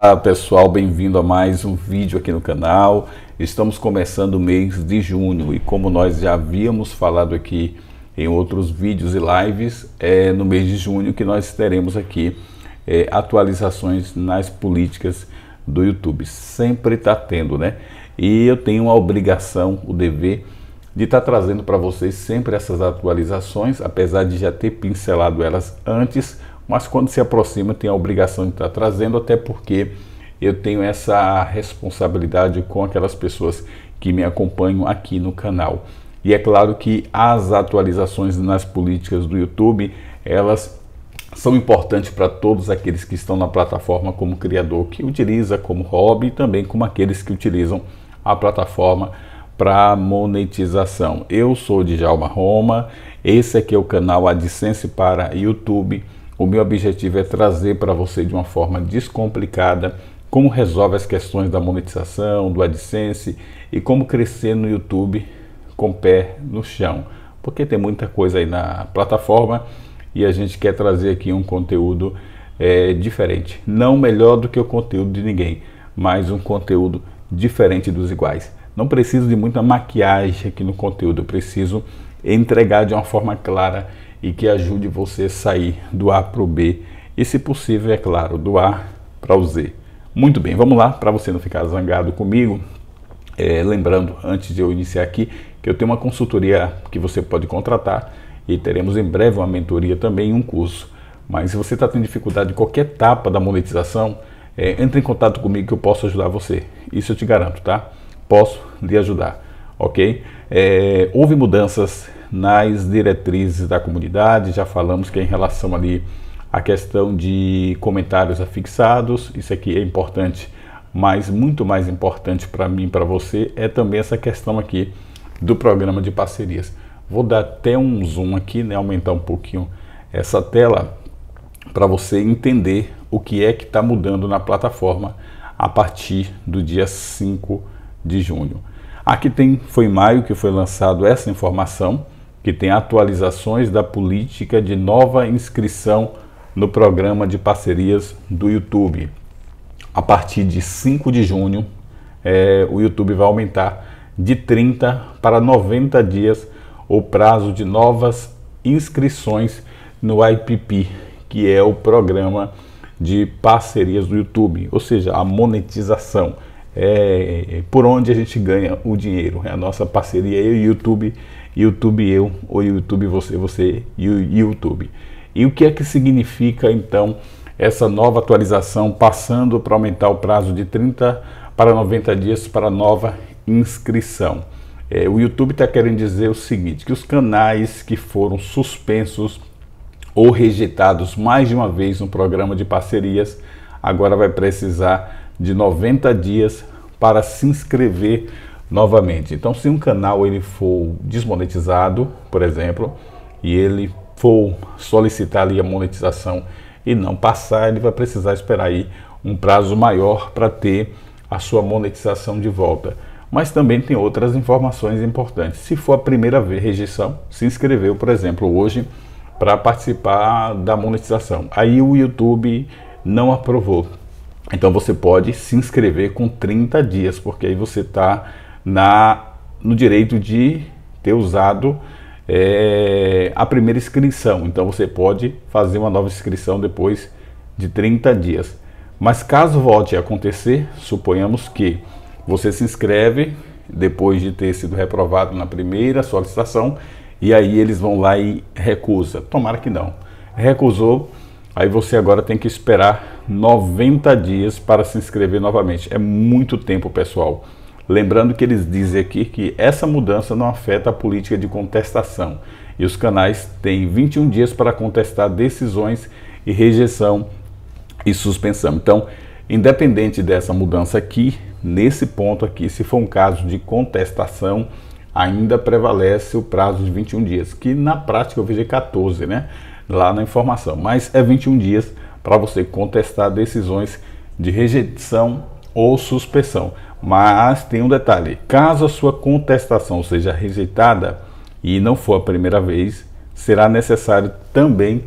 Olá pessoal, bem-vindo a mais um vídeo aqui no canal. Estamos começando o mês de junho e como nós já havíamos falado aqui em outros vídeos e lives, é no mês de junho que nós teremos aqui é, atualizações nas políticas do YouTube. Sempre está tendo, né? E eu tenho a obrigação, o dever de estar tá trazendo para vocês sempre essas atualizações, apesar de já ter pincelado elas antes mas quando se aproxima tem a obrigação de estar trazendo, até porque eu tenho essa responsabilidade com aquelas pessoas que me acompanham aqui no canal. E é claro que as atualizações nas políticas do YouTube, elas são importantes para todos aqueles que estão na plataforma como criador que utiliza como hobby e também como aqueles que utilizam a plataforma para monetização. Eu sou Djalma Roma, esse aqui é o canal AdSense para YouTube o meu objetivo é trazer para você de uma forma descomplicada como resolve as questões da monetização, do AdSense e como crescer no YouTube com o pé no chão, porque tem muita coisa aí na plataforma e a gente quer trazer aqui um conteúdo é, diferente, não melhor do que o conteúdo de ninguém, mas um conteúdo diferente dos iguais. Não preciso de muita maquiagem aqui no conteúdo, eu preciso entregar de uma forma clara e que ajude você a sair do A para o B e, se possível, é claro, do A para o Z. Muito bem, vamos lá, para você não ficar zangado comigo, é, lembrando, antes de eu iniciar aqui, que eu tenho uma consultoria que você pode contratar e teremos em breve uma mentoria também um curso. Mas se você está tendo dificuldade em qualquer etapa da monetização, é, entre em contato comigo que eu posso ajudar você. Isso eu te garanto, tá? Posso lhe ajudar, ok? É, houve mudanças nas diretrizes da comunidade, já falamos que é em relação ali à questão de comentários afixados, isso aqui é importante, mas muito mais importante para mim e para você é também essa questão aqui do programa de parcerias. Vou dar até um zoom aqui, né, aumentar um pouquinho essa tela para você entender o que é que está mudando na plataforma a partir do dia 5 de junho. Aqui tem, foi em maio que foi lançado essa informação, que tem atualizações da política de nova inscrição no programa de parcerias do YouTube. A partir de 5 de junho, é, o YouTube vai aumentar de 30 para 90 dias o prazo de novas inscrições no IPP, que é o programa de parcerias do YouTube, ou seja, a monetização. É, é, é por onde a gente ganha o dinheiro. É a nossa parceria, eu e o YouTube YouTube eu ou YouTube você, você YouTube. E o que é que significa então essa nova atualização passando para aumentar o prazo de 30 para 90 dias para nova inscrição? É, o YouTube está querendo dizer o seguinte: que os canais que foram suspensos ou rejeitados mais de uma vez no programa de parcerias agora vai precisar de 90 dias para se inscrever novamente. Então, se um canal ele for desmonetizado, por exemplo, e ele for solicitar ali a monetização e não passar, ele vai precisar esperar aí um prazo maior para ter a sua monetização de volta. Mas também tem outras informações importantes. Se for a primeira vez rejeição, se inscreveu, por exemplo, hoje para participar da monetização. Aí o YouTube não aprovou. Então você pode se inscrever com 30 dias, porque aí você está na, no direito de ter usado é, a primeira inscrição. Então você pode fazer uma nova inscrição depois de 30 dias. Mas caso volte a acontecer, suponhamos que você se inscreve depois de ter sido reprovado na primeira solicitação e aí eles vão lá e recusa. Tomara que não. Recusou, aí você agora tem que esperar 90 dias para se inscrever novamente. É muito tempo, pessoal. Lembrando que eles dizem aqui que essa mudança não afeta a política de contestação e os canais têm 21 dias para contestar decisões e rejeição e suspensão. Então, independente dessa mudança aqui, nesse ponto aqui, se for um caso de contestação, ainda prevalece o prazo de 21 dias, que na prática eu vejo 14, é né? Lá na informação, mas é 21 dias para você contestar decisões de rejeição ou suspensão. Mas tem um detalhe: caso a sua contestação seja rejeitada e não for a primeira vez, será necessário também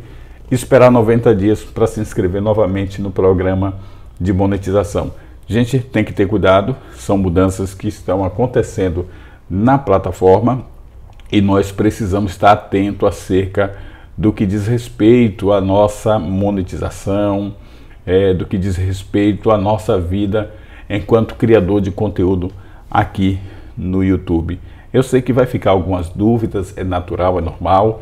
esperar 90 dias para se inscrever novamente no programa de monetização. Gente, tem que ter cuidado, são mudanças que estão acontecendo na plataforma e nós precisamos estar atento acerca do que diz respeito à nossa monetização, é, do que diz respeito à nossa vida enquanto criador de conteúdo aqui no YouTube. Eu sei que vai ficar algumas dúvidas, é natural, é normal,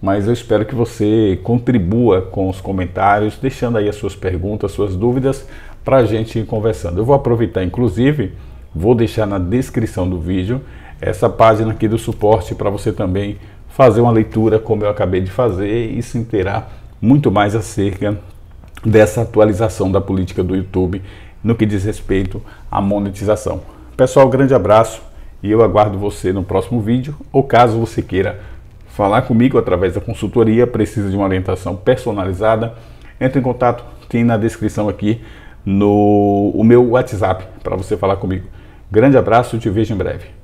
mas eu espero que você contribua com os comentários, deixando aí as suas perguntas, suas dúvidas, para a gente ir conversando. Eu vou aproveitar, inclusive, vou deixar na descrição do vídeo essa página aqui do suporte para você também fazer uma leitura como eu acabei de fazer e se inteirar muito mais acerca dessa atualização da política do YouTube no que diz respeito à monetização. Pessoal, grande abraço e eu aguardo você no próximo vídeo, ou caso você queira falar comigo através da consultoria, precisa de uma orientação personalizada, entre em contato, tem na descrição aqui no o meu WhatsApp para você falar comigo. Grande abraço, te vejo em breve.